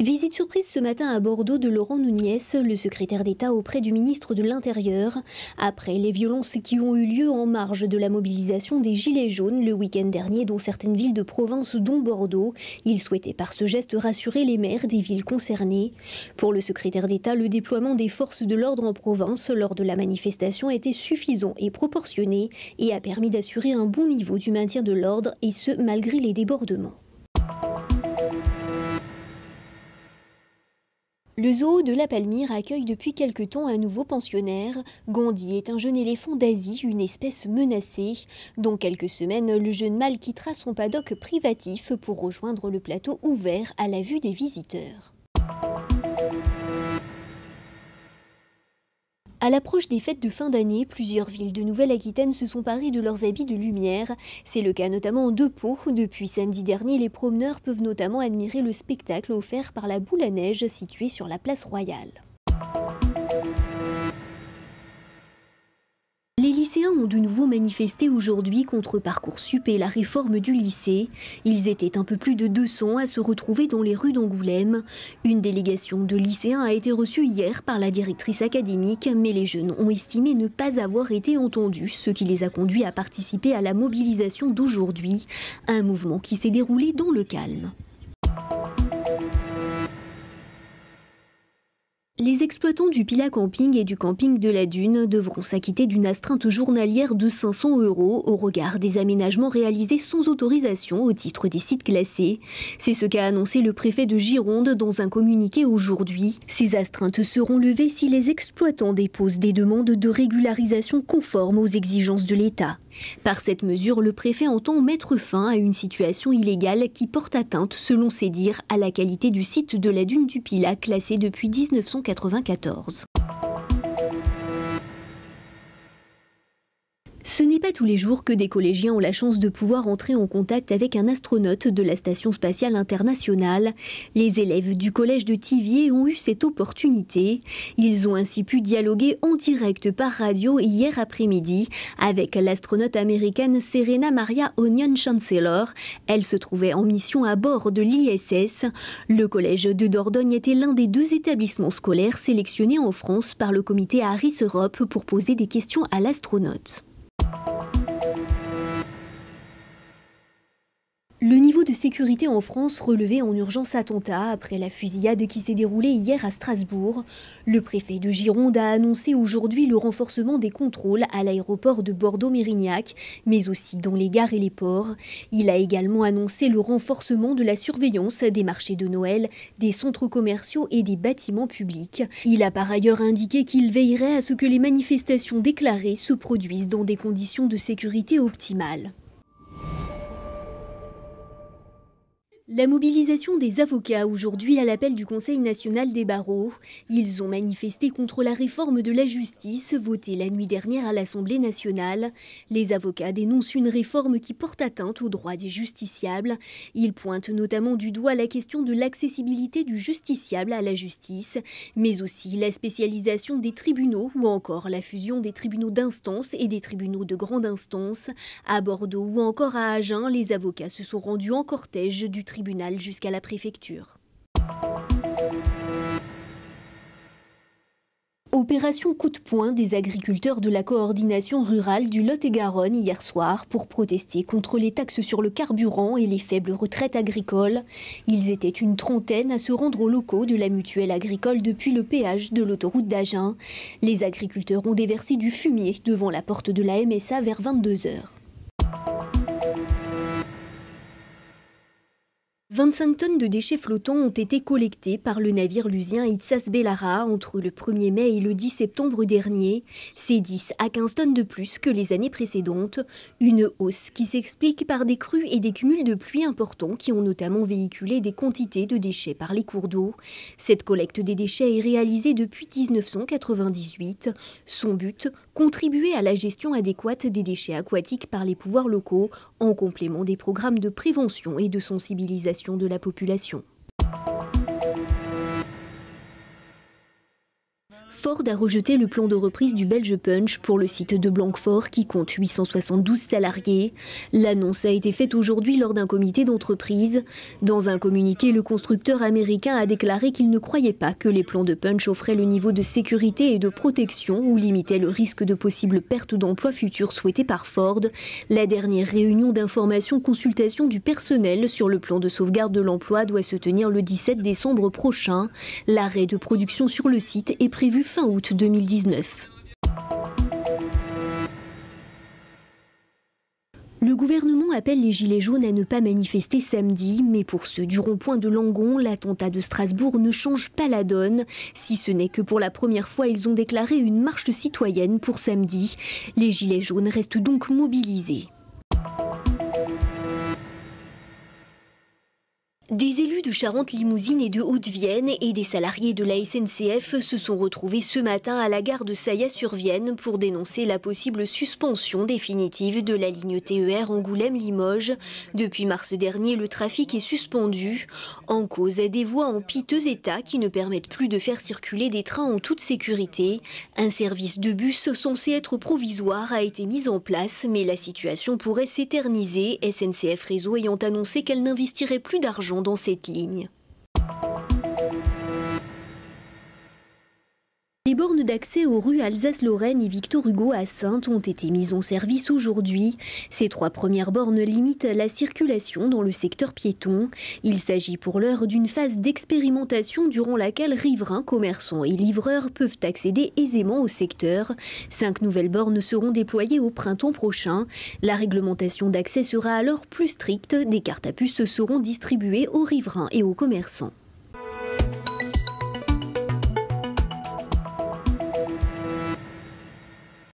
Visite surprise ce matin à Bordeaux de Laurent Nouniès, le secrétaire d'État auprès du ministre de l'Intérieur, après les violences qui ont eu lieu en marge de la mobilisation des Gilets jaunes le week-end dernier dans certaines villes de province dont Bordeaux. Il souhaitait par ce geste rassurer les maires des villes concernées. Pour le secrétaire d'État, le déploiement des forces de l'ordre en province lors de la manifestation était suffisant et proportionné et a permis d'assurer un bon niveau du maintien de l'ordre et ce malgré les débordements. Le zoo de la Palmyre accueille depuis quelque temps un nouveau pensionnaire. Gandhi est un jeune éléphant d'Asie, une espèce menacée. Dans quelques semaines, le jeune mâle quittera son paddock privatif pour rejoindre le plateau ouvert à la vue des visiteurs. À l'approche des fêtes de fin d'année, plusieurs villes de Nouvelle-Aquitaine se sont parées de leurs habits de lumière. C'est le cas notamment en deux où Depuis samedi dernier, les promeneurs peuvent notamment admirer le spectacle offert par la boule à neige située sur la place Royale. de nouveau manifesté aujourd'hui contre Parcoursup et la réforme du lycée. Ils étaient un peu plus de 200 à se retrouver dans les rues d'Angoulême. Une délégation de lycéens a été reçue hier par la directrice académique, mais les jeunes ont estimé ne pas avoir été entendus, ce qui les a conduits à participer à la mobilisation d'aujourd'hui, un mouvement qui s'est déroulé dans le calme. Les exploitants du Pila Camping et du Camping de la Dune devront s'acquitter d'une astreinte journalière de 500 euros au regard des aménagements réalisés sans autorisation au titre des sites classés. C'est ce qu'a annoncé le préfet de Gironde dans un communiqué aujourd'hui. Ces astreintes seront levées si les exploitants déposent des demandes de régularisation conformes aux exigences de l'État. Par cette mesure, le préfet entend mettre fin à une situation illégale qui porte atteinte, selon ses dires, à la qualité du site de la dune du Pilat, classée depuis 1994. Ce n'est pas tous les jours que des collégiens ont la chance de pouvoir entrer en contact avec un astronaute de la Station spatiale internationale. Les élèves du collège de Tivier ont eu cette opportunité. Ils ont ainsi pu dialoguer en direct par radio hier après-midi avec l'astronaute américaine Serena Maria Onion Chancellor. Elle se trouvait en mission à bord de l'ISS. Le collège de Dordogne était l'un des deux établissements scolaires sélectionnés en France par le comité Harris Europe pour poser des questions à l'astronaute. Le niveau de sécurité en France relevé en urgence attentat après la fusillade qui s'est déroulée hier à Strasbourg. Le préfet de Gironde a annoncé aujourd'hui le renforcement des contrôles à l'aéroport de Bordeaux-Mérignac, mais aussi dans les gares et les ports. Il a également annoncé le renforcement de la surveillance des marchés de Noël, des centres commerciaux et des bâtiments publics. Il a par ailleurs indiqué qu'il veillerait à ce que les manifestations déclarées se produisent dans des conditions de sécurité optimales. La mobilisation des avocats aujourd'hui à l'appel du Conseil national des barreaux. Ils ont manifesté contre la réforme de la justice votée la nuit dernière à l'Assemblée nationale. Les avocats dénoncent une réforme qui porte atteinte aux droits des justiciables. Ils pointent notamment du doigt la question de l'accessibilité du justiciable à la justice, mais aussi la spécialisation des tribunaux ou encore la fusion des tribunaux d'instance et des tribunaux de grande instance. À Bordeaux ou encore à Agen, les avocats se sont rendus en cortège du tribunal jusqu'à la préfecture. Opération coup de poing des agriculteurs de la coordination rurale du Lot-et-Garonne hier soir pour protester contre les taxes sur le carburant et les faibles retraites agricoles. Ils étaient une trentaine à se rendre aux locaux de la mutuelle agricole depuis le péage de l'autoroute d'Agen. Les agriculteurs ont déversé du fumier devant la porte de la MSA vers 22 heures. 25 tonnes de déchets flottants ont été collectées par le navire lusien Itzas Bellara entre le 1er mai et le 10 septembre dernier. C'est 10 à 15 tonnes de plus que les années précédentes. Une hausse qui s'explique par des crues et des cumuls de pluie importants qui ont notamment véhiculé des quantités de déchets par les cours d'eau. Cette collecte des déchets est réalisée depuis 1998. Son but, contribuer à la gestion adéquate des déchets aquatiques par les pouvoirs locaux en complément des programmes de prévention et de sensibilisation de la population. Ford a rejeté le plan de reprise du Belge Punch pour le site de Blanquefort qui compte 872 salariés. L'annonce a été faite aujourd'hui lors d'un comité d'entreprise. Dans un communiqué, le constructeur américain a déclaré qu'il ne croyait pas que les plans de Punch offraient le niveau de sécurité et de protection ou limitaient le risque de possible pertes d'emplois futures souhaitées par Ford. La dernière réunion d'information-consultation du personnel sur le plan de sauvegarde de l'emploi doit se tenir le 17 décembre prochain. L'arrêt de production sur le site est prévu fin août 2019. Le gouvernement appelle les Gilets jaunes à ne pas manifester samedi, mais pour ceux du rond-point de Langon, l'attentat de Strasbourg ne change pas la donne, si ce n'est que pour la première fois, ils ont déclaré une marche citoyenne pour samedi. Les Gilets jaunes restent donc mobilisés. Des élus de Charente-Limousine et de Haute-Vienne et des salariés de la SNCF se sont retrouvés ce matin à la gare de saya sur vienne pour dénoncer la possible suspension définitive de la ligne TER Angoulême-Limoges. Depuis mars dernier, le trafic est suspendu en cause des voies en piteux état qui ne permettent plus de faire circuler des trains en toute sécurité. Un service de bus censé être provisoire a été mis en place, mais la situation pourrait s'éterniser, SNCF Réseau ayant annoncé qu'elle n'investirait plus d'argent dans cette ligne. d'accès aux rues Alsace-Lorraine et Victor Hugo à Sainte ont été mises en service aujourd'hui. Ces trois premières bornes limitent la circulation dans le secteur piéton. Il s'agit pour l'heure d'une phase d'expérimentation durant laquelle riverains, commerçants et livreurs peuvent accéder aisément au secteur. Cinq nouvelles bornes seront déployées au printemps prochain. La réglementation d'accès sera alors plus stricte. Des cartes à puces seront distribuées aux riverains et aux commerçants.